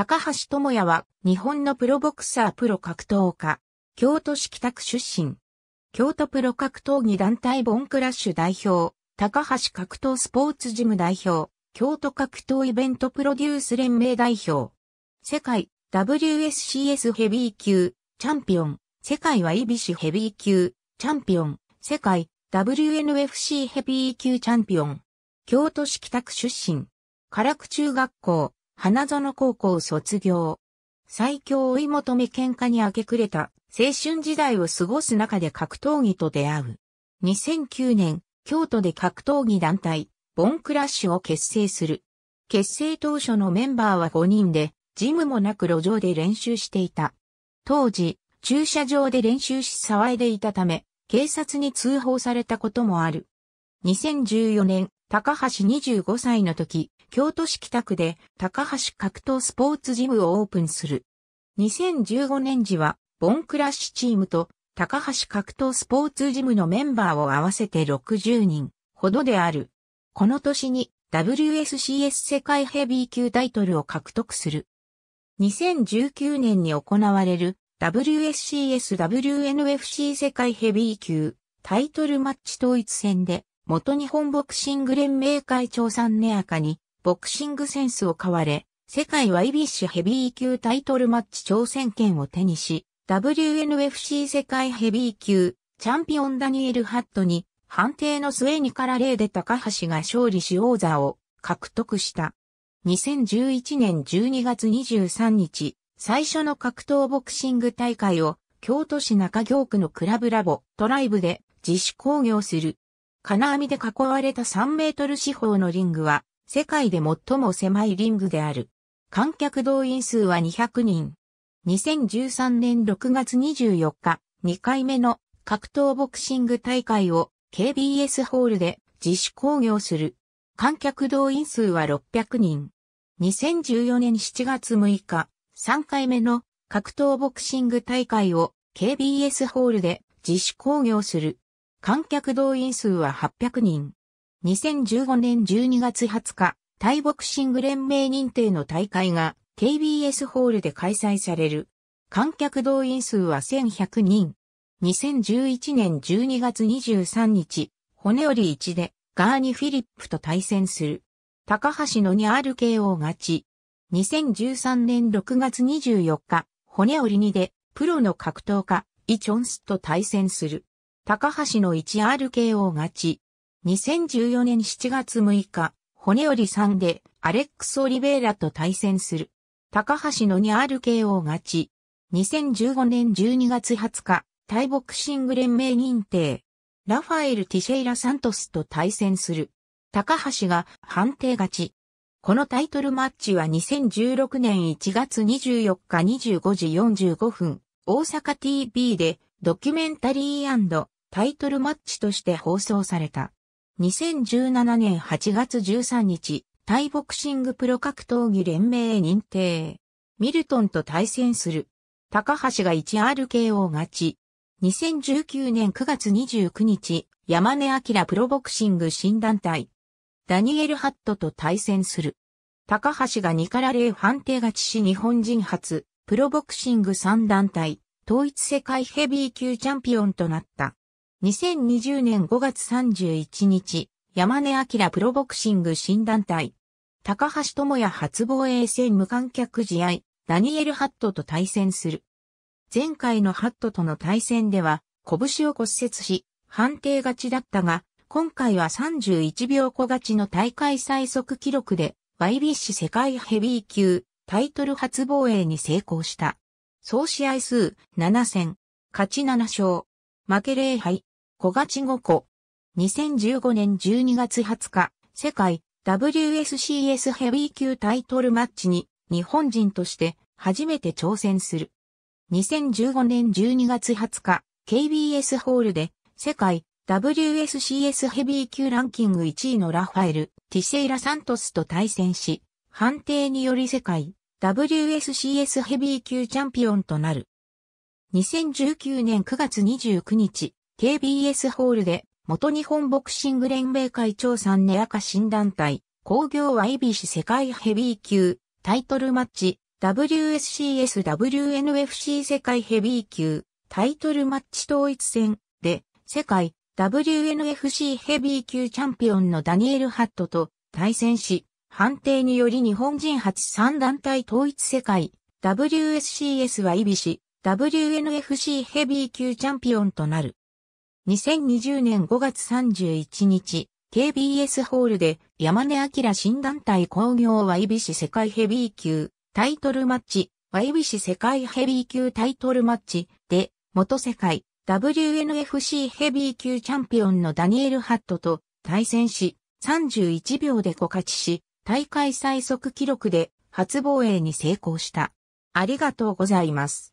高橋智也は日本のプロボクサープロ格闘家。京都市北区出身。京都プロ格闘技団体ボンクラッシュ代表。高橋格闘スポーツジム代表。京都格闘イベントプロデュース連盟代表。世界 WSCS ヘビー級チャンピオン。世界はイビシヘビー級チャンピオン。世界 WNFC ヘビー級チャンピオン。京都市北区出身。唐久中学校、花園高校卒業。最強追い求め喧嘩に明け暮れた青春時代を過ごす中で格闘技と出会う。2009年、京都で格闘技団体、ボンクラッシュを結成する。結成当初のメンバーは5人で、ジムもなく路上で練習していた。当時、駐車場で練習し騒いでいたため、警察に通報されたこともある。2014年、高橋25歳の時、京都市北区で高橋格闘スポーツジムをオープンする。2015年時は、ボンクラッシュチームと高橋格闘スポーツジムのメンバーを合わせて60人ほどである。この年に WSCS 世界ヘビー級タイトルを獲得する。2019年に行われる WSCS WNFC 世界ヘビー級タイトルマッチ統一戦で元日本ボクシング連盟会長さんネアカに、ボクシングセンスを買われ、世界ワイビッシュヘビー級タイトルマッチ挑戦権を手にし、WNFC 世界ヘビー級チャンピオンダニエル・ハットに判定の末にから例で高橋が勝利し王座を獲得した。2011年12月23日、最初の格闘ボクシング大会を京都市中京区のクラブラボトライブで自主興行する金網で囲われた3メートル四方のリングは、世界で最も狭いリングである。観客動員数は200人。2013年6月24日、2回目の格闘ボクシング大会を KBS ホールで自主興行する。観客動員数は600人。2014年7月6日、3回目の格闘ボクシング大会を KBS ホールで自主興行する。観客動員数は800人。2015年12月20日、タイボクシング連盟認定の大会が KBS ホールで開催される。観客動員数は1100人。2011年12月23日、骨折り1でガーニ・フィリップと対戦する。高橋のに r k o 勝ち。2013年6月24日、骨折り2でプロの格闘家、イ・チョンスと対戦する。高橋の 1RKO 勝ち。2014年7月6日、骨折り3でアレックス・オリベイラと対戦する。高橋の 2RKO 勝ち。2015年12月20日、タイボクシング連盟認定。ラファエル・ティシェイラ・サントスと対戦する。高橋が判定勝ち。このタイトルマッチは2016年1月24日25時45分、大阪 TV でドキュメンタリータイトルマッチとして放送された。2017年8月13日、タイボクシングプロ格闘技連盟へ認定。ミルトンと対戦する。高橋が 1RKO 勝ち。2019年9月29日、山根明プロボクシング新団体。ダニエル・ハットと対戦する。高橋が2から0判定勝ちし日本人初、プロボクシング3団体、統一世界ヘビー級チャンピオンとなった。2020年5月31日、山根明プロボクシング新団体。高橋智也初防衛戦無観客試合、ダニエル・ハットと対戦する。前回のハットとの対戦では、拳を骨折し、判定勝ちだったが、今回は31秒小勝ちの大会最速記録で、YBC 世界ヘビー級タイトル初防衛に成功した。総試合数7戦、勝ち7勝、負け0敗。小勝五湖。2015年12月20日、世界 WSCS ヘビー級タイトルマッチに日本人として初めて挑戦する。2015年12月20日、KBS ホールで世界 WSCS ヘビー級ランキング1位のラファエル・ティセイラ・サントスと対戦し、判定により世界 WSCS ヘビー級チャンピオンとなる。2019年9月29日、KBS ホールで、元日本ボクシング連盟会長さんね赤新団体、工業イ b c 世界ヘビー級、タイトルマッチ、WSCS WNFC 世界ヘビー級、タイトルマッチ統一戦で、世界 WNFC ヘビー級チャンピオンのダニエル・ハットと対戦し、判定により日本人初3団体統一世界、WSCS はイビシ、WNFC ヘビー級チャンピオンとなる。2020年5月31日、KBS ホールで山根明新団体工業ワイビ世界ヘビー級タイトルマッチ、ワイビ世界ヘビー級タイトルマッチで、元世界 WNFC ヘビー級チャンピオンのダニエル・ハットと対戦し、31秒で5勝ちし、大会最速記録で初防衛に成功した。ありがとうございます。